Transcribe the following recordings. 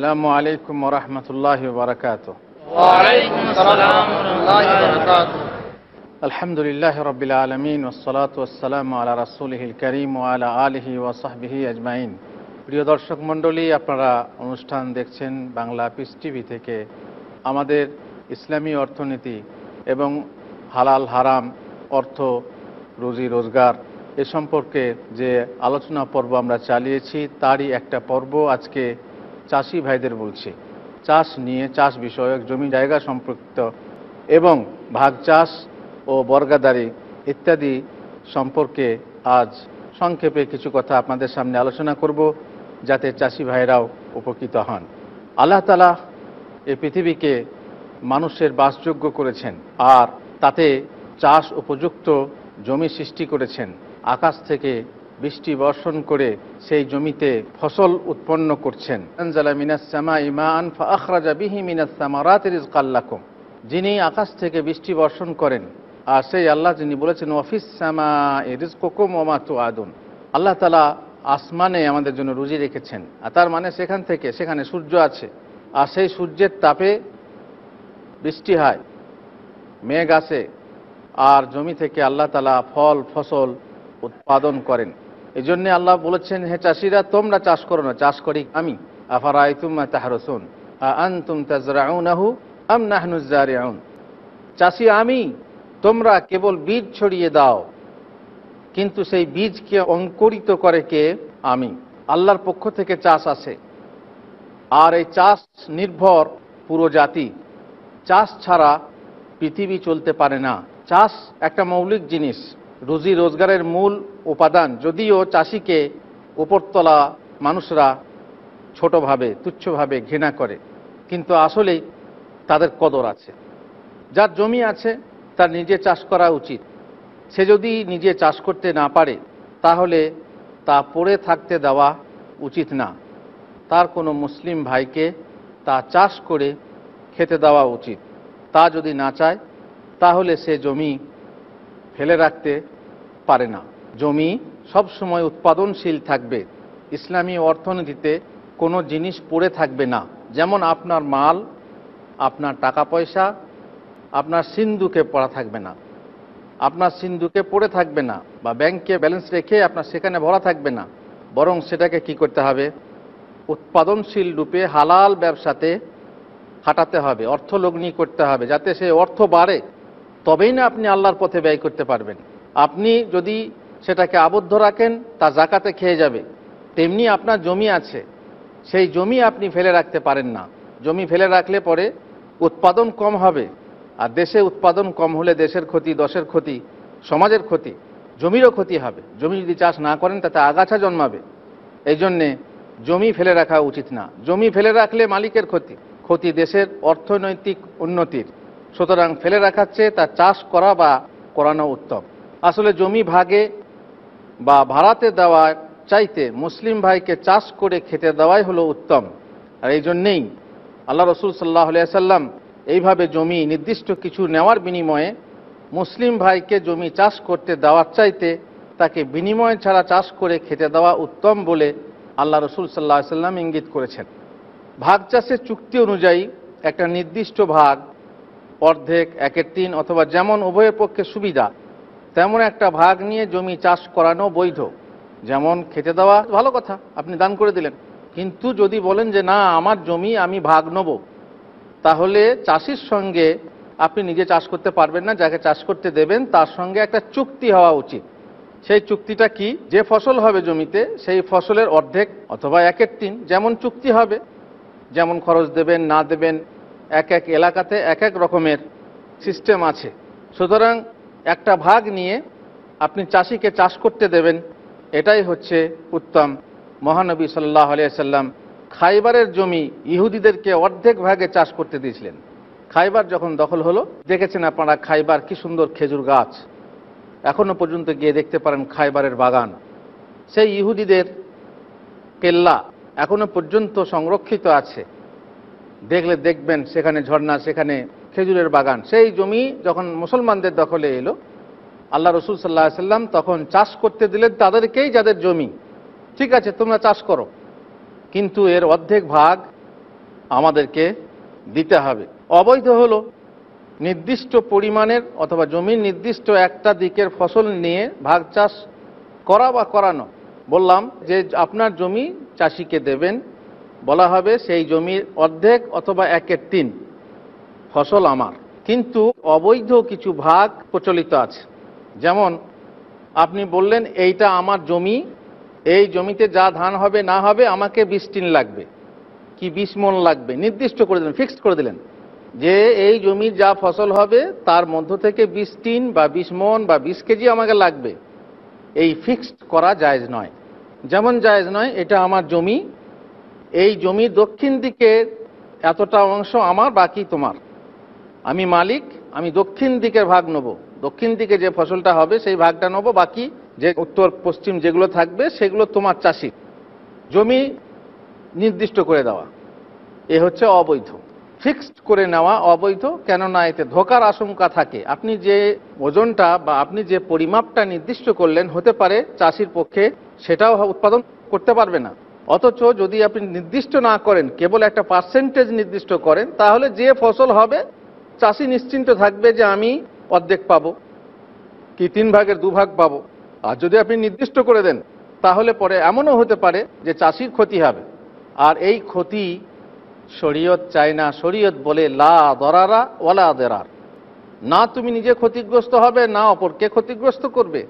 আসসালামু আলাইকুম রহমতুল্লাহ বারকাত আলহামদুলিল্লাহ রবিল আলমিন ওসলাত ওসালাম আলা রাসুলহিল করিম ও আলা আলহি ও সাহবিহি আজমাইন প্রিয় দর্শক মণ্ডলী আপনারা অনুষ্ঠান দেখছেন বাংলা পিস টিভি থেকে আমাদের ইসলামী অর্থনীতি এবং হালাল হারাম অর্থ রুজি রোজগার এ সম্পর্কে যে আলোচনা পর্ব আমরা চালিয়েছি তারই একটা পর্ব আজকে চাষি ভাইদের বলছি চাষ নিয়ে চাষ বিষয়ক জমি জায়গা সম্পৃক্ত এবং ভাগ চাষ ও বর্গাদারি ইত্যাদি সম্পর্কে আজ সংক্ষেপে কিছু কথা আপনাদের সামনে আলোচনা করব যাতে চাষি ভাইরাও উপকৃত হন আল্লাহ তালা এ পৃথিবীকে মানুষের বাসযোগ্য করেছেন আর তাতে চাষ উপযুক্ত জমি সৃষ্টি করেছেন আকাশ থেকে বৃষ্টি বর্ষণ করে সেই জমিতে ফসল উৎপন্ন করছেন যিনি আকাশ থেকে বৃষ্টি বর্ষণ করেন আর সেই আল্লাহ যিনি বলেছেন অফিস শ্যামা রিজ কোকুম ওমা তু আদুন আল্লাহ তালা আসমানে আমাদের জন্য রুজি রেখেছেন আর তার মানে সেখান থেকে সেখানে সূর্য আছে আর সেই সূর্যের তাপে বৃষ্টি হয় মেঘ আসে আর জমি থেকে আল্লাহ তালা ফল ফসল উৎপাদন করেন এই জন্য আল্লাহ বলেছেন হে চাষিরা তোমরা চাষ করো না চাষ করি আমি আফারাই তুমা তাহারসুন আন তুম তাজরাউনাহু আম নাহনুজারিউন চাষি আমি তোমরা কেবল বীজ ছড়িয়ে দাও কিন্তু সেই বীজকে অঙ্কুরিত করে কে আমি আল্লাহর পক্ষ থেকে চাষ আসে আর এই চাষ নির্ভর পুরো জাতি চাষ ছাড়া পৃথিবী চলতে পারে না চাষ একটা মৌলিক জিনিস রুজি রোজগারের মূল উপাদান যদিও চাষিকে ওপরতলা মানুষরা ছোটোভাবে তুচ্ছভাবে ঘৃণা করে কিন্তু আসলেই তাদের কদর আছে যার জমি আছে তার নিজে চাষ করা উচিত সে যদি নিজে চাষ করতে না পারে তাহলে তা পড়ে থাকতে দেওয়া উচিত না তার কোনো মুসলিম ভাইকে তা চাষ করে খেতে দেওয়া উচিত তা যদি না চায় তাহলে সে জমি ফেলে রাখতে পারে না জমি সবসময় উৎপাদনশীল থাকবে ইসলামী অর্থনীতিতে কোনো জিনিস পড়ে থাকবে না যেমন আপনার মাল আপনার টাকা পয়সা আপনার সিন্ধুকে পড়া থাকবে না আপনার সিন্ধুকে পড়ে থাকবে না বা ব্যাংকে ব্যালেন্স রেখে আপনার সেখানে ভরা থাকবে না বরং সেটাকে কি করতে হবে উৎপাদনশীল রূপে হালাল ব্যবসাতে খাটাতে হবে অর্থ লগ্নি করতে হবে যাতে সে অর্থ বাড়ে তবেই না আপনি আল্লাহর পথে ব্যয় করতে পারবেন আপনি যদি সেটাকে আবদ্ধ রাখেন তা জাকাতে খেয়ে যাবে তেমনি আপনার জমি আছে সেই জমি আপনি ফেলে রাখতে পারেন না জমি ফেলে রাখলে পরে উৎপাদন কম হবে আর দেশে উৎপাদন কম হলে দেশের ক্ষতি দশের ক্ষতি সমাজের ক্ষতি জমিরও ক্ষতি হবে জমি যদি চাষ না করেন তাতে আগাছা জন্মাবে এই জন্যে জমি ফেলে রাখা উচিত না জমি ফেলে রাখলে মালিকের ক্ষতি ক্ষতি দেশের অর্থনৈতিক উন্নতির সুতরাং ফেলে রাখাচ্ছে তা চাষ করা বা করানো উত্তম আসলে জমি ভাগে বা ভাড়াতে দেওয়া চাইতে মুসলিম ভাইকে চাষ করে খেতে দেওয়াই হলো উত্তম আর এই জন্যেই আল্লাহ রসুল সাল্লাহ সাল্লাম এইভাবে জমি নির্দিষ্ট কিছু নেওয়ার বিনিময়ে মুসলিম ভাইকে জমি চাষ করতে দেওয়ার চাইতে তাকে বিনিময় ছাড়া চাষ করে খেতে দেওয়া উত্তম বলে আল্লাহ রসুল সাল্লাহ সাল্লাম ইঙ্গিত করেছেন ভাগ চাষের চুক্তি অনুযায়ী একটা নির্দিষ্ট ভাগ অর্ধেক একের তিন অথবা যেমন উভয়ের পক্ষে সুবিধা তেমন একটা ভাগ নিয়ে জমি চাষ করানো বৈধ যেমন খেতে দেওয়া ভালো কথা আপনি দান করে দিলেন কিন্তু যদি বলেন যে না আমার জমি আমি ভাগ নেব তাহলে চাষির সঙ্গে আপনি নিজে চাষ করতে পারবেন না যাকে চাষ করতে দেবেন তার সঙ্গে একটা চুক্তি হওয়া উচিত সেই চুক্তিটা কি যে ফসল হবে জমিতে সেই ফসলের অর্ধেক অথবা একের তিন যেমন চুক্তি হবে যেমন খরচ দেবেন না দেবেন এক এক এলাকাতে এক এক রকমের সিস্টেম আছে সুতরাং একটা ভাগ নিয়ে আপনি চাষিকে চাষ করতে দেবেন এটাই হচ্ছে উত্তম মহানবী সাল্লাহ সাল্লাম খাইবারের জমি ইহুদিদেরকে অর্ধেক ভাগে চাষ করতে দিয়েছিলেন খাইবার যখন দখল হলো দেখেছেন আপনারা খাইবার কি সুন্দর খেজুর গাছ এখনও পর্যন্ত গিয়ে দেখতে পারেন খাইবারের বাগান সেই ইহুদিদের কেল্লা এখনও পর্যন্ত সংরক্ষিত আছে দেখলে দেখবেন সেখানে ঝর্ণা সেখানে খেজুরের বাগান সেই জমি যখন মুসলমানদের দখলে এলো আল্লাহ রসুল সাল্লাহ সাল্লাম তখন চাষ করতে দিলেন তাদেরকেই যাদের জমি ঠিক আছে তোমরা চাষ করো কিন্তু এর অর্ধেক ভাগ আমাদেরকে দিতে হবে অবৈধ হলো নির্দিষ্ট পরিমাণের অথবা জমির নির্দিষ্ট একটা দিকের ফসল নিয়ে ভাগ চাষ করা বা করানো বললাম যে আপনার জমি চাষিকে দেবেন বলা হবে সেই জমির অর্ধেক অথবা একের তিন ফসল আমার কিন্তু অবৈধ কিছু ভাগ প্রচলিত আছে যেমন আপনি বললেন এইটা আমার জমি এই জমিতে যা ধান হবে না হবে আমাকে বিশ টিন লাগবে কি বিশ মন লাগবে নির্দিষ্ট করে দিলেন ফিক্সড করে দিলেন যে এই জমির যা ফসল হবে তার মধ্য থেকে বিশ টিন বা বিশ মন বা বিশ কেজি আমাকে লাগবে এই ফিক্সড করা জায়জ নয় যেমন জায়জ নয় এটা আমার জমি এই জমি দক্ষিণ দিকের এতটা অংশ আমার বাকি তোমার আমি মালিক আমি দক্ষিণ দিকের ভাগ নেব দক্ষিণ দিকে যে ফসলটা হবে সেই ভাগটা নেব বাকি যে উত্তর পশ্চিম যেগুলো থাকবে সেগুলো তোমার চাষি জমি নির্দিষ্ট করে দেওয়া এ হচ্ছে অবৈধ ফিক্সড করে নেওয়া অবৈধ কেননা এতে ধোকার আশঙ্কা থাকে আপনি যে ওজনটা বা আপনি যে পরিমাপটা নির্দিষ্ট করলেন হতে পারে চাষির পক্ষে সেটাও উৎপাদন করতে পারবে না অথচ যদি আপনি নির্দিষ্ট না করেন কেবল একটা পার্সেন্টেজ নির্দিষ্ট করেন তাহলে যে ফসল হবে চাষি নিশ্চিন্ত থাকবে যে আমি অর্ধেক পাবো কি তিন ভাগের দুভাগ পাবো আর যদি আপনি নির্দিষ্ট করে দেন তাহলে পরে এমনও হতে পারে যে চাষির ক্ষতি হবে আর এই ক্ষতি শরীয়ত চায় না শরীয়ত বলে লা দরারা ওলা দেরার না তুমি নিজে ক্ষতিগ্রস্ত হবে না অপরকে ক্ষতিগ্রস্ত করবে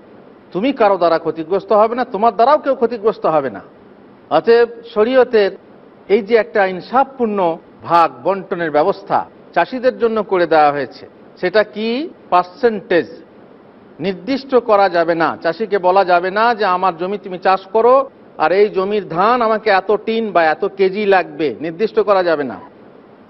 তুমি কারো দ্বারা ক্ষতিগ্রস্ত হবে না তোমার দ্বারাও কেউ ক্ষতিগ্রস্ত হবে না অতএব শরীয়তের এই যে একটা ইনসাফপূর্ণ ভাগ বন্টনের ব্যবস্থা চাষিদের জন্য করে দেওয়া হয়েছে সেটা কি পার্সেন্টেজ নির্দিষ্ট করা যাবে না চাষিকে বলা যাবে না যে আমার জমি তুমি চাষ করো আর এই জমির ধান আমাকে এত টিন বা এত কেজি লাগবে নির্দিষ্ট করা যাবে না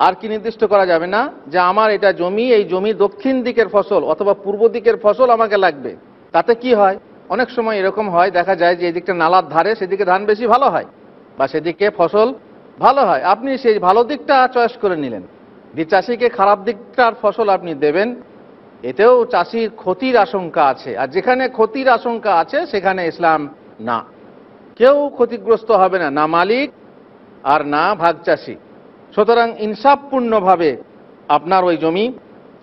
আর কি নির্দিষ্ট করা যাবে না যে আমার এটা জমি এই জমি দক্ষিণ দিকের ফসল অথবা পূর্ব দিকের ফসল আমাকে লাগবে তাতে কি হয় অনেক সময় এরকম হয় দেখা যায় যে এদিকটা নালার ধারে সেদিকে ধান বেশি ভালো হয় বা সেদিকে ফসল ভালো হয় আপনি সেই ভালো দিকটা চয়েস করে নিলেন যে চাষিকে খারাপ দিকটার ফসল আপনি দেবেন এতেও চাষির ক্ষতির আশঙ্কা আছে আর যেখানে ক্ষতির আশঙ্কা আছে সেখানে ইসলাম না কেউ ক্ষতিগ্রস্ত হবে না না মালিক আর না ভাগ চাষি সুতরাং ইনসাফপূর্ণভাবে আপনার ওই জমি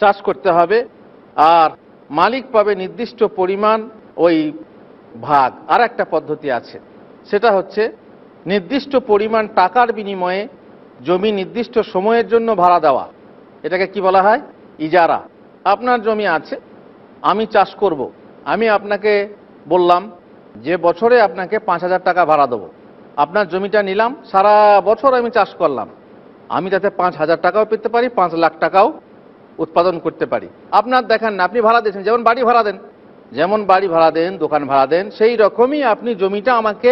চাষ করতে হবে আর মালিক পাবে নির্দিষ্ট পরিমাণ ওই ভাগ আর একটা পদ্ধতি আছে সেটা হচ্ছে নির্দিষ্ট পরিমাণ টাকার বিনিময়ে জমি নির্দিষ্ট সময়ের জন্য ভাড়া দেওয়া এটাকে কি বলা হয় ইজারা আপনার জমি আছে আমি চাষ করব। আমি আপনাকে বললাম যে বছরে আপনাকে পাঁচ হাজার টাকা ভাড়া দেবো আপনার জমিটা নিলাম সারা বছর আমি চাষ করলাম আমি তাতে পাঁচ হাজার টাকাও পেতে পারি পাঁচ লাখ টাকাও উৎপাদন করতে পারি আপনার দেখান না আপনি ভাড়া দিয়েছেন যেমন বাড়ি ভাড়া দেন যেমন বাড়ি ভাড়া দেন দোকান ভাড়া দেন সেই রকমই আপনি জমিটা আমাকে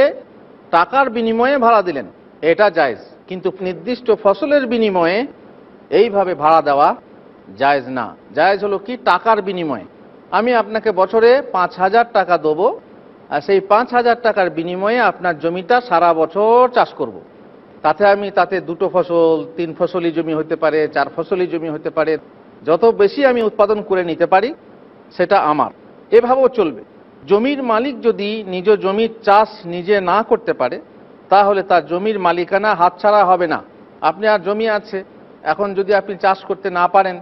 টাকার বিনিময়ে ভাড়া দিলেন এটা জায়জ কিন্তু নির্দিষ্ট ফসলের বিনিময়ে এইভাবে ভাড়া দেওয়া জায়জ না জায়জ হলো কি টাকার বিনিময়ে আমি আপনাকে বছরে পাঁচ হাজার টাকা দেবো আর সেই পাঁচ হাজার টাকার বিনিময়ে আপনার জমিটা সারা বছর চাষ করব। তাতে আমি তাতে দুটো ফসল তিন ফসলি জমি হতে পারে চার ফসলি জমি হতে পারে যত বেশি আমি উৎপাদন করে নিতে পারি সেটা আমার এভাবেও চলবে জমির মালিক যদি নিজ জমির চাষ নিজে না করতে পারে তাহলে তার জমির মালিকানা হাতছাড়া হবে না আপনি আর জমি আছে এখন যদি আপনি চাষ করতে না পারেন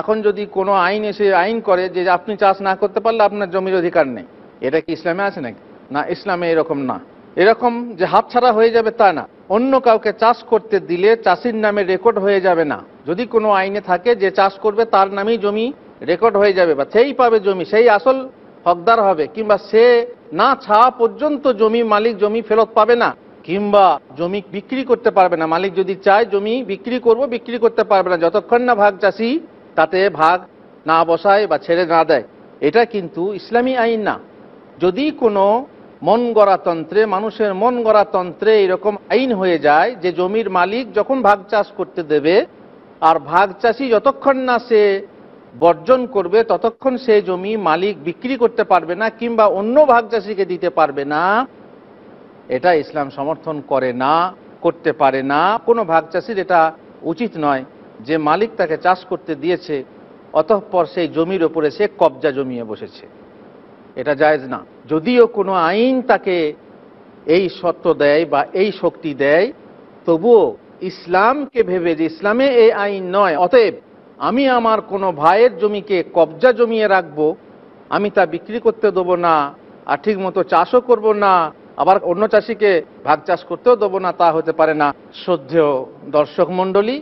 এখন যদি কোনো আইন এসে আইন করে যে আপনি চাষ না করতে পারলে আপনার জমির অধিকার নেই এটা কি ইসলামে আছে নাকি না ইসলামে এরকম না এরকম যে হাতছাড়া হয়ে যাবে তা না অন্য কাউকে চাষ করতে দিলে চাষির নামে রেকর্ড হয়ে যাবে না যদি কোনো আইনে থাকে যে চাষ করবে তার নামেই জমি রেকর্ড হয়ে যাবে বা সেই পাবে জমি সেই আসল হকদার হবে কিংবা সে না ছাওয়া পর্যন্ত জমি মালিক জমি ফেরত পাবে না কিংবা জমি বিক্রি করতে পারবে না মালিক যদি চায় জমি বিক্রি করব বিক্রি করতে পারবে না যতক্ষণ না ভাগ চাষি তাতে ভাগ না বসায় বা ছেড়ে না দেয় এটা কিন্তু ইসলামী আইন না যদি কোনো মন গড়াতন্ত্রে মানুষের মন গড়াতন্ত্রে এরকম আইন হয়ে যায় যে জমির মালিক যখন ভাগ চাষ করতে দেবে আর ভাগ চাষি যতক্ষণ না সে বর্জন করবে ততক্ষণ সে জমি মালিক বিক্রি করতে পারবে না কিংবা অন্য ভাগ চাষিকে দিতে পারবে না এটা ইসলাম সমর্থন করে না করতে পারে না কোনো ভাগ চাষির এটা উচিত নয় যে মালিক তাকে চাষ করতে দিয়েছে অতঃপর সেই জমির ওপরে সে কবজা জমিয়ে বসেছে এটা জায়জ না যদিও কোনো আইন তাকে এই সত্য দেয় বা এই শক্তি দেয় তবুও ইসলামকে ভেবে যে ইসলামে এই আইন নয় অতএব আমি আমার কোনো ভাইয়ের জমিকে কবজা জমিয়ে রাখব আমি তা বিক্রি করতে দেবো না আর ঠিক মতো চাষও করব না আবার অন্য চাষিকে ভাগ চাষ করতেও দেবো না তা হতে পারে না শ্রদ্ধেয় দর্শক মণ্ডলী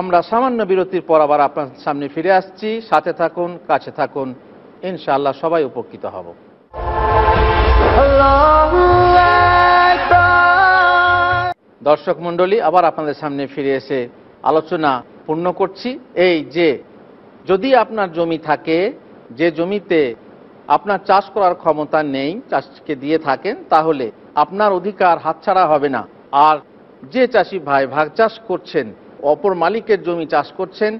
আমরা সামান্য বিরতির পর আবার আপনার সামনে ফিরে আসছি সাথে থাকুন কাছে থাকুন ইনশাআল্লাহ সবাই উপকৃত হব দর্শক মণ্ডলী আবার আপনাদের সামনে ফিরে এসে আলোচনা পূর্ণ করছি এই যে যদি আপনার জমি থাকে যে জমিতে আপনার চাষ করার ক্ষমতা নেই চাষকে দিয়ে থাকেন তাহলে আপনার অধিকার হাতছাড়া হবে না আর যে চাষি ভাই ভাগ চাষ করছেন অপর মালিকের জমি চাষ করছেন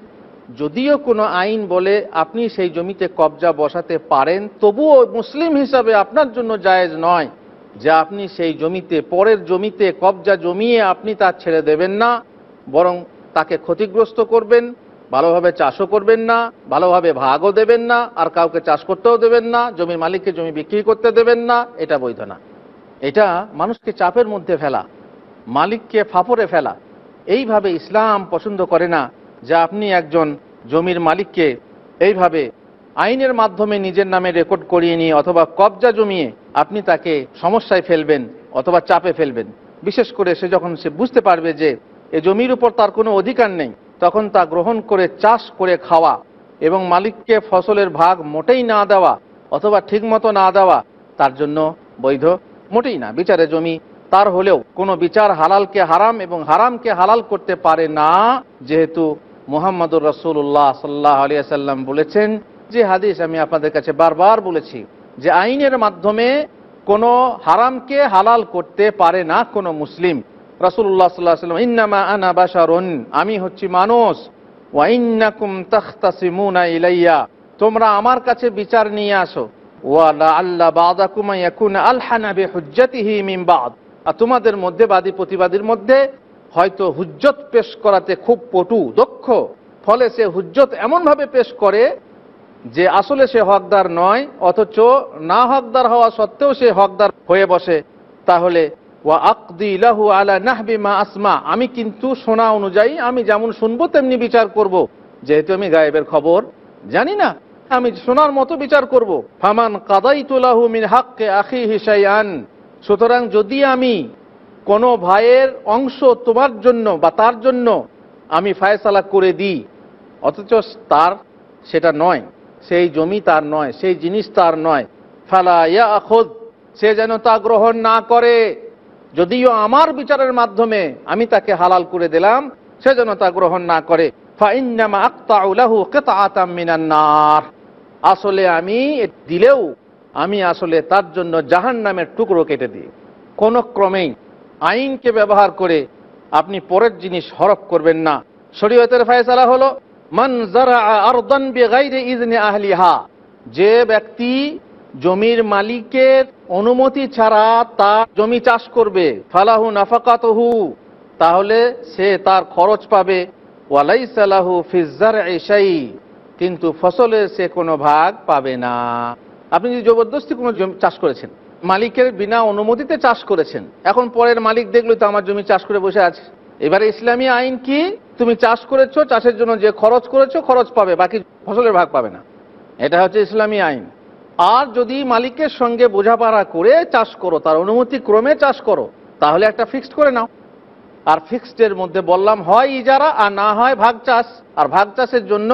যদিও কোনো আইন বলে আপনি সেই জমিতে কবজা বসাতে পারেন তবুও মুসলিম হিসাবে আপনার জন্য জায়েজ নয় যে আপনি সেই জমিতে পরের জমিতে কবজা জমিয়ে আপনি তা ছেড়ে দেবেন না বরং তাকে ক্ষতিগ্রস্ত করবেন ভালোভাবে চাষও করবেন না ভালোভাবে ভাগও দেবেন না আর কাউকে চাষ করতেও দেবেন না জমির মালিককে জমি বিক্রি করতে দেবেন না এটা বৈধ না এটা মানুষকে চাপের মধ্যে ফেলা মালিককে ফাপরে ফেলা এইভাবে ইসলাম পছন্দ করে না যে আপনি একজন জমির মালিককে এইভাবে আইনের মাধ্যমে নিজের নামে রেকর্ড করিয়ে নিয়ে অথবা কবজা জমিয়ে আপনি তাকে সমস্যায় ফেলবেন অথবা চাপে ফেলবেন বিশেষ করে সে যখন সে বুঝতে পারবে যে এ জমির উপর তার কোনো অধিকার নেই তখন তা গ্রহণ করে চাষ করে খাওয়া এবং মালিককে ফসলের ভাগ মোটেই না দেওয়া অথবা ঠিকমতো না দেওয়া তার জন্য বৈধ মোটেই না বিচারে জমি তার হলেও কোনো বিচার হালালকে হারাম এবং হারামকে হালাল করতে পারে না যেহেতু মোহাম্মদুর রসুল্লাহ সাল্লাহ আলিয়া সাল্লাম বলেছেন যে হাদিস আমি আপনাদের কাছে বারবার বলেছি যে আইনের মাধ্যমে কোনো হারামকে হালাল করতে পারে না কোনো মুসলিম রাসুল্লাহ সাল্লাহ সাল্লাম ইন্নামা আনা বাসারুন আমি হচ্ছি মানুষ ওয়াইন্নাকুম তাখতাসিমুনা ইলাইয়া তোমরা আমার কাছে বিচার নিয়ে আসো ওয়ালা আল্লাহ বাদাকুমা ইয়াকুন আলহানাবে হুজ্জাতিহি আর তোমাদের মধ্যে বাদী প্রতিবাদীর মধ্যে হয়তো হুজ্জত পেশ করাতে খুব পটু দক্ষ ফলে সে হুজ্জত এমনভাবে পেশ করে যে আসলে সে হকদার নয় অথচ না হকদার হওয়া সত্ত্বেও সে হকদার হয়ে বসে তাহলে মা আসমা আমি কিন্তু শোনা অনুযায়ী আমি যেমন শুনবো তেমনি বিচার করব। যেহেতু আমি গায়েবের খবর জানি না আমি শোনার মতো বিচার করব। ফামান কাদাইতুলাহু মিন হাক্কে আখি আন সুতরাং যদি আমি কোনো ভাইয়ের অংশ তোমার জন্য বা তার জন্য আমি ফায়সালা করে দিই অথচ তার সেটা নয় সেই জমি তার নয় সেই জিনিস তার নয় ফালা ইয়া আখোদ সে যেন তা গ্রহণ না করে যদিও আমার বিচারের মাধ্যমে আমি তাকে হালাল করে দিলাম সে যেন তা গ্রহণ না করে আসলে আমি দিলেও আমি আসলে তার জন্য জাহান নামের টুকরো কেটে দিই কোনো ক্রমেই আইনকে ব্যবহার করে আপনি পরের জিনিস হরফ করবেন না শরীয়তের ফায়সালা হলো মন জরা আর যে ব্যক্তি জমির মালিকের অনুমতি ছাড়া তার জমি চাষ করবে ফালাহু নাফাকাতহু তাহলে সে তার খরচ পাবে ওয়ালাই সালাহু ফিজার এসাই কিন্তু ফসলের সে কোনো ভাগ পাবে না আপনি যদি জবরদস্তি কোনো জমি চাষ করেছেন মালিকের বিনা অনুমতিতে চাষ করেছেন এখন পরের মালিক দেখলো তো আমার জমি চাষ করে বসে আছে এবারে ইসলামী আইন কি তুমি চাষ করেছো চাষের জন্য যে খরচ করেছো খরচ পাবে বাকি ফসলের ভাগ পাবে না এটা হচ্ছে ইসলামী আইন আর যদি মালিকের সঙ্গে বোঝাপড়া করে চাষ করো তার অনুমতি ক্রমে চাষ করো তাহলে একটা ফিক্সড করে নাও আর ফিক্সডের মধ্যে বললাম হয় ইজারা আর না হয় ভাগ চাষ আর ভাগ চাষের জন্য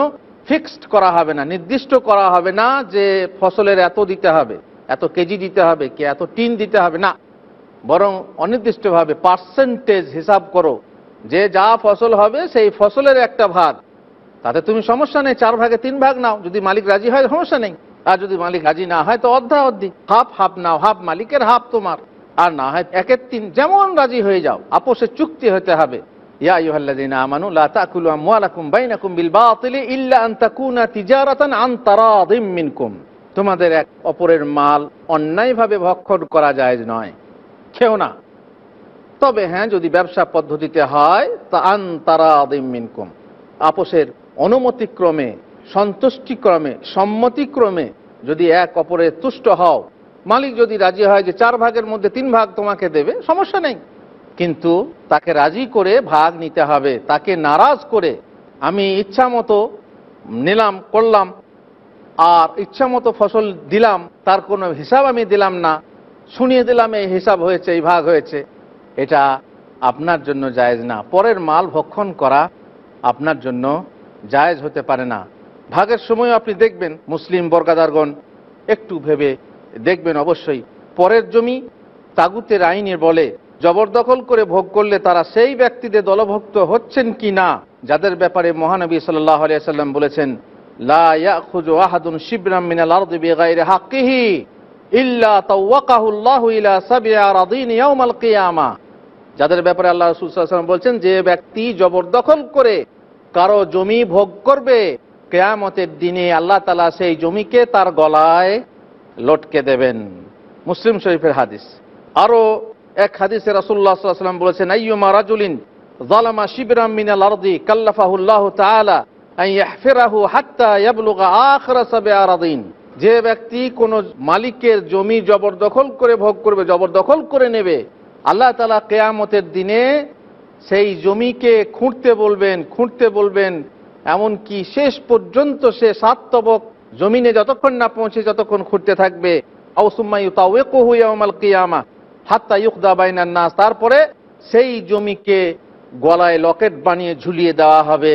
ফিক্সড করা হবে না নির্দিষ্ট করা হবে না যে ফসলের এত দিতে হবে এত কেজি দিতে হবে কে এত টিন দিতে হবে না বরং অনির্দিষ্টভাবে পার্সেন্টেজ হিসাব করো যে যা ফসল হবে সেই ফসলের একটা ভাগ তাতে তুমি সমস্যা নেই চার ভাগে তিন ভাগ নাও যদি মালিক রাজি হয় সমস্যা নেই আর যদি মালিক হাজি না হয় তো অর্ধা অর্ধি হাফ হাফ নাও হাফ মালিকের হাফ তোমার আর না হয় একের তিন যেমন রাজি হয়ে যাও আপোষে চুক্তি হতে হবে তোমাদের এক অপরের মাল অন্যায়ভাবে ভক্ষণ করা যায় নয় খেও না তবে হ্যাঁ যদি ব্যবসা পদ্ধতিতে হয় তা আন্তারা আদিম মিনকুম আপোষের অনুমতিক্রমে সন্তুষ্টিক্রমে সম্মতিক্রমে যদি এক অপরে তুষ্ট হও মালিক যদি রাজি হয় যে চার ভাগের মধ্যে তিন ভাগ তোমাকে দেবে সমস্যা নেই কিন্তু তাকে রাজি করে ভাগ নিতে হবে তাকে নারাজ করে আমি ইচ্ছা মতো নিলাম করলাম আর ইচ্ছা মতো ফসল দিলাম তার কোনো হিসাব আমি দিলাম না শুনিয়ে দিলাম এই হিসাব হয়েছে এই ভাগ হয়েছে এটা আপনার জন্য জায়েজ না পরের মাল ভক্ষণ করা আপনার জন্য জায়েজ হতে পারে না ভাগের সময় আপনি দেখবেন মুসলিম বর্গাদারগণ একটু ভেবে দেখবেন অবশ্যই পরের জমি তাগুতের আইনের বলে জবরদখল করে ভোগ করলে তারা সেই ব্যক্তিদের দলভুক্ত হচ্ছেন কি না যাদের ব্যাপারে মহানবী সাল্লাম বলেছেন যাদের ব্যাপারে আল্লাহ রসুল বলছেন যে ব্যক্তি জবরদখল করে কারো জমি ভোগ করবে কেয়ামতের দিনে আল্লাহ তালা সেই জমিকে তার গলায় লটকে দেবেন মুসলিম শরীফের হাদিস আরও এক হাদিসে রাসুল্লাহ সাল্লাম বলেছেন আইয়ুমা রাজুলিন জালামা শিবরাম মিনাল আরদি কাল্লাফাহুল্লাহ তালা আখরা সাবে আরাদিন যে ব্যক্তি কোনো মালিকের জমি জবরদখল করে ভোগ করবে জবরদখল করে নেবে আল্লাহ তালা কেয়ামতের দিনে সেই জমিকে খুঁড়তে বলবেন খুঁড়তে বলবেন এমনকি শেষ পর্যন্ত সে সাত তবক জমিনে যতক্ষণ না পৌঁছে যতক্ষণ খুঁড়তে থাকবে তারপরে সেই জমিকে গলায় লকেট বানিয়ে ঝুলিয়ে দেওয়া হবে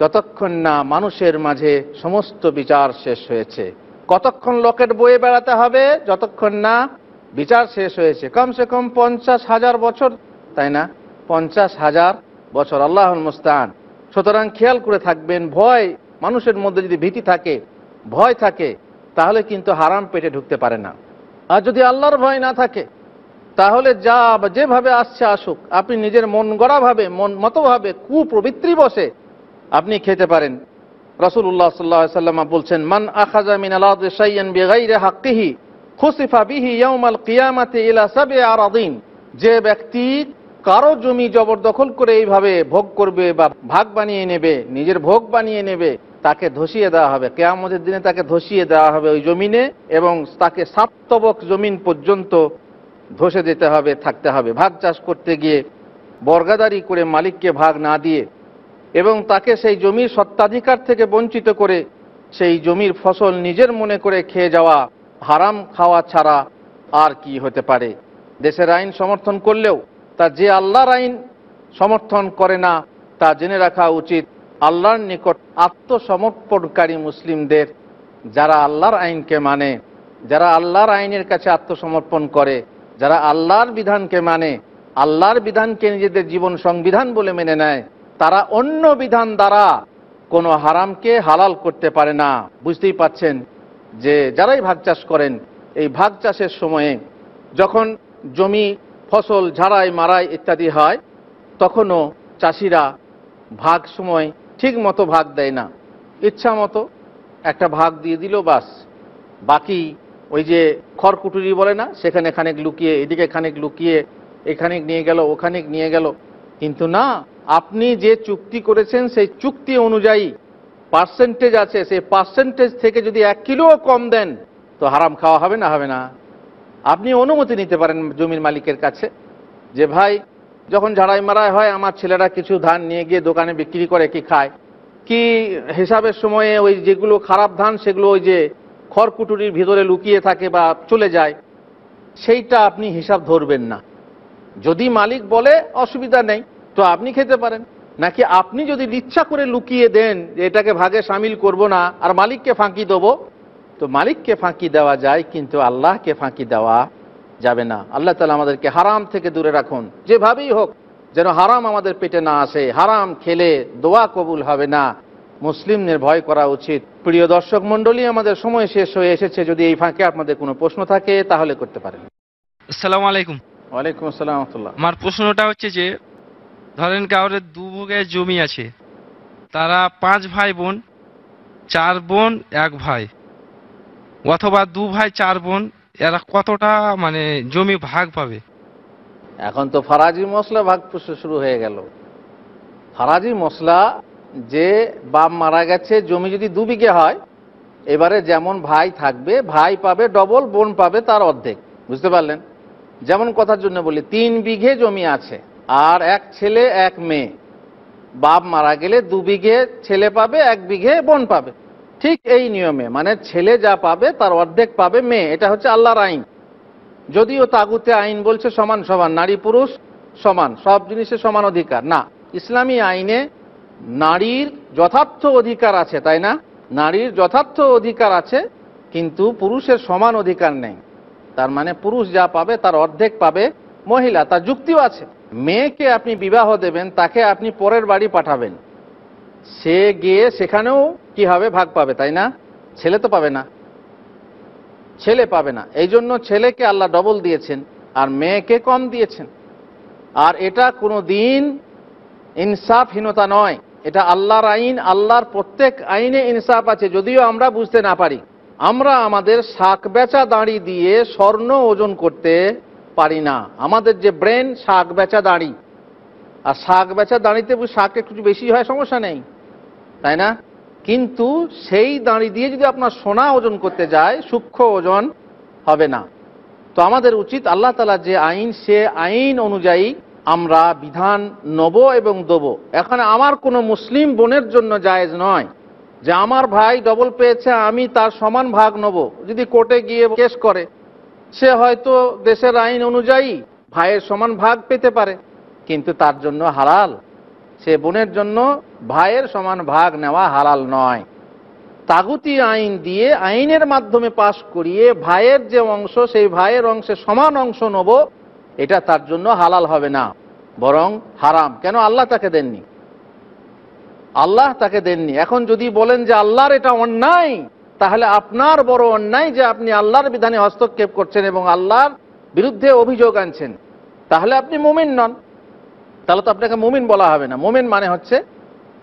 যতক্ষণ না মানুষের মাঝে সমস্ত বিচার শেষ হয়েছে কতক্ষণ লকেট বয়ে বেড়াতে হবে যতক্ষণ না বিচার শেষ হয়েছে কমসে কম পঞ্চাশ হাজার বছর তাই না পঞ্চাশ হাজার বছর আল্লাহ মুস্তান সুতরাং খেয়াল করে থাকবেন ভয় মানুষের মধ্যে যদি ভীতি থাকে ভয় থাকে তাহলে কিন্তু হারাম পেটে ঢুকতে পারে না আর যদি আল্লাহর ভয় না থাকে তাহলে যা যেভাবে আসছে আসুক আপনি নিজের মন গড়াভাবে মন মতোভাবে কুপ্রবৃত্তি বসে আপনি খেতে পারেন রসুল্লাহ সাল্লাহ সাল্লামা বলছেন মান আখাজা মিন আল্লাহ খুসিফা কিয়ামাতে ইলা সাবে আর যে ব্যক্তি কারো জমি জবরদখল করে এইভাবে ভোগ করবে বা ভাগ বানিয়ে নেবে নিজের ভোগ বানিয়ে নেবে তাকে ধসিয়ে দেওয়া হবে কেয়ামতের দিনে তাকে ধসিয়ে দেওয়া হবে ওই জমিনে এবং তাকে সাপ্তবক জমিন পর্যন্ত ধসে যেতে হবে থাকতে হবে ভাগ চাষ করতে গিয়ে বর্গাদারি করে মালিককে ভাগ না দিয়ে এবং তাকে সেই জমির সত্ত্বাধিকার থেকে বঞ্চিত করে সেই জমির ফসল নিজের মনে করে খেয়ে যাওয়া হারাম খাওয়া ছাড়া আর কি হতে পারে দেশের আইন সমর্থন করলেও তা যে আল্লাহর আইন সমর্থন করে না তা জেনে রাখা উচিত আল্লাহর নিকট আত্মসমর্পণকারী মুসলিমদের যারা আল্লাহর আইনকে মানে যারা আল্লাহর আইনের কাছে আত্মসমর্পণ করে যারা আল্লাহর বিধানকে মানে আল্লাহর বিধানকে নিজেদের জীবন সংবিধান বলে মেনে নেয় তারা অন্য বিধান দ্বারা কোনো হারামকে হালাল করতে পারে না বুঝতেই পাচ্ছেন যে যারাই ভাগ চাষ করেন এই ভাগ চাষের সময়ে যখন জমি ফসল ঝাড়াই মারাই ইত্যাদি হয় তখনও চাষিরা ভাগ সময় ঠিক মতো ভাগ দেয় না ইচ্ছা মতো একটা ভাগ দিয়ে দিল বাস বাকি ওই যে খড়কুটুরি বলে না সেখানে খানেক লুকিয়ে এদিকে খানেক লুকিয়ে এখানে নিয়ে গেল ওখানে নিয়ে গেল কিন্তু না আপনি যে চুক্তি করেছেন সেই চুক্তি অনুযায়ী পার্সেন্টেজ আছে সেই পার্সেন্টেজ থেকে যদি এক কিলো কম দেন তো হারাম খাওয়া হবে না হবে না আপনি অনুমতি নিতে পারেন জমির মালিকের কাছে যে ভাই যখন ঝাড়াই মারাই হয় আমার ছেলেরা কিছু ধান নিয়ে গিয়ে দোকানে বিক্রি করে কি খায় কি হিসাবের সময়ে ওই যেগুলো খারাপ ধান সেগুলো ওই যে খড়কুটুরির ভিতরে লুকিয়ে থাকে বা চলে যায় সেইটা আপনি হিসাব ধরবেন না যদি মালিক বলে অসুবিধা নেই তো আপনি খেতে পারেন নাকি আপনি যদি ইচ্ছা করে লুকিয়ে দেন যে এটাকে ভাগে সামিল করব না আর মালিককে ফাঁকি দেবো তো মালিককে ফাঁকি দেওয়া যায় কিন্তু আল্লাহকে ফাঁকি দেওয়া যাবে না আল্লাহ তালা আমাদেরকে হারাম থেকে দূরে রাখুন যেভাবেই হোক যেন হারাম আমাদের পেটে না আসে হারাম খেলে দোয়া কবুল হবে না মুসলিমদের ভয় করা উচিত প্রিয় দর্শক মন্ডলী আমাদের সময় শেষ হয়ে এসেছে যদি এই ফাঁকে আপনাদের কোনো প্রশ্ন থাকে তাহলে করতে পারেন আসসালামু আলাইকুম ওয়ালাইকুম আসসালাম আমার প্রশ্নটা হচ্ছে যে ধরেন কাউরে দু ভোগে জমি আছে তারা পাঁচ ভাই বোন চার বোন এক ভাই অথবা দু ভাই চার বোন এরা কতটা মানে জমি ভাগ পাবে এখন তো ফারাজি মশলা ভাগ শুরু হয়ে গেল ফারাজি মশলা যে বাপ মারা গেছে জমি যদি দু বিঘে হয় এবারে যেমন ভাই থাকবে ভাই পাবে ডবল বোন পাবে তার অর্ধেক বুঝতে পারলেন যেমন কথার জন্য বলি তিন বিঘে জমি আছে আর এক ছেলে এক মেয়ে বাপ মারা গেলে দু বিঘে ছেলে পাবে এক বিঘে বোন পাবে ঠিক এই নিয়মে মানে ছেলে যা পাবে তার অর্ধেক পাবে মেয়ে এটা হচ্ছে আল্লাহর আইন যদিও তাগুতে আইন বলছে সমান সমান নারী পুরুষ সমান সব জিনিসে সমান অধিকার না ইসলামী আইনে নারীর যথার্থ অধিকার আছে তাই না নারীর যথার্থ অধিকার আছে কিন্তু পুরুষের সমান অধিকার নেই তার মানে পুরুষ যা পাবে তার অর্ধেক পাবে মহিলা তার যুক্তিও আছে মেয়েকে আপনি বিবাহ দেবেন তাকে আপনি পরের বাড়ি পাঠাবেন সে গিয়ে সেখানেও কি হবে ভাগ পাবে তাই না ছেলে তো পাবে না ছেলে পাবে না এই জন্য ছেলেকে আল্লাহ ডবল দিয়েছেন আর মেয়েকে কম দিয়েছেন আর এটা কোনো দিন ইনসাফহীনতা নয় এটা আল্লাহর আইন আল্লাহর প্রত্যেক আইনে ইনসাফ আছে যদিও আমরা বুঝতে না পারি আমরা আমাদের শাক বেচা দাঁড়ি দিয়ে স্বর্ণ ওজন করতে পারি না আমাদের যে ব্রেন শাক বেচা দাঁড়ি আর শাক বেচা দাঁড়িতে শাক একটু বেশি হয় সমস্যা নেই তাই না কিন্তু সেই দাঁড়ি দিয়ে যদি আপনার সোনা ওজন করতে যায় সূক্ষ্ম ওজন হবে না তো আমাদের উচিত আল্লাহ তালা যে আইন সে আইন অনুযায়ী আমরা বিধান নব এবং দেবো এখানে আমার কোনো মুসলিম বোনের জন্য জায়েজ নয় যে আমার ভাই ডবল পেয়েছে আমি তার সমান ভাগ নব যদি কোর্টে গিয়ে কেস করে সে হয়তো দেশের আইন অনুযায়ী ভাইয়ের সমান ভাগ পেতে পারে কিন্তু তার জন্য হালাল সে বোনের জন্য ভাইয়ের সমান ভাগ নেওয়া হালাল নয় তাগুতি আইন দিয়ে আইনের মাধ্যমে পাশ করিয়ে ভাইয়ের যে অংশ সেই ভাইয়ের অংশে সমান অংশ নেব এটা তার জন্য হালাল হবে না বরং হারাম কেন আল্লাহ তাকে দেননি আল্লাহ তাকে দেননি এখন যদি বলেন যে আল্লাহর এটা অন্যায় তাহলে আপনার বড় অন্যায় যে আপনি আল্লাহর বিধানে হস্তক্ষেপ করছেন এবং আল্লাহর বিরুদ্ধে অভিযোগ আনছেন তাহলে আপনি মুমিন নন তাহলে তো আপনাকে মুমিন বলা হবে না মোমেন মানে হচ্ছে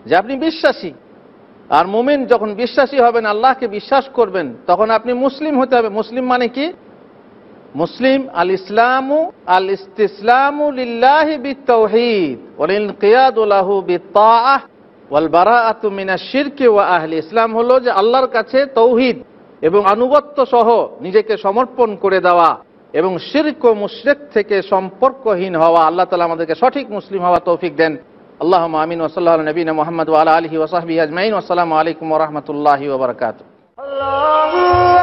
যে আপনি বিশ্বাসী আর মোমেন যখন বিশ্বাসী হবেন আল্লাহকে বিশ্বাস করবেন তখন আপনি মুসলিম হতে হবে মুসলিম মানে কি মুসলিম আল ইসলামু আল ইসলামু ওয়াল আহলি ইসলাম হলো যে আল্লাহর কাছে তৌহিদ এবং আনুগত্য সহ নিজেকে সমর্পণ করে দেওয়া এবং শির্ক ও মুশরেক থেকে সম্পর্কহীন হওয়া আল্লাহ তালা আমাদেরকে সঠিক মুসলিম হওয়া তৌফিক দেন আল্লাহ আমিন ওসাল্লাহ নবীন মোহাম্মদ আল্লাহ আলহি ওসাহবি আজমাইন আসসালামু আলাইকুম রহমতুল্লাহ ওবরকাত আল্লাহ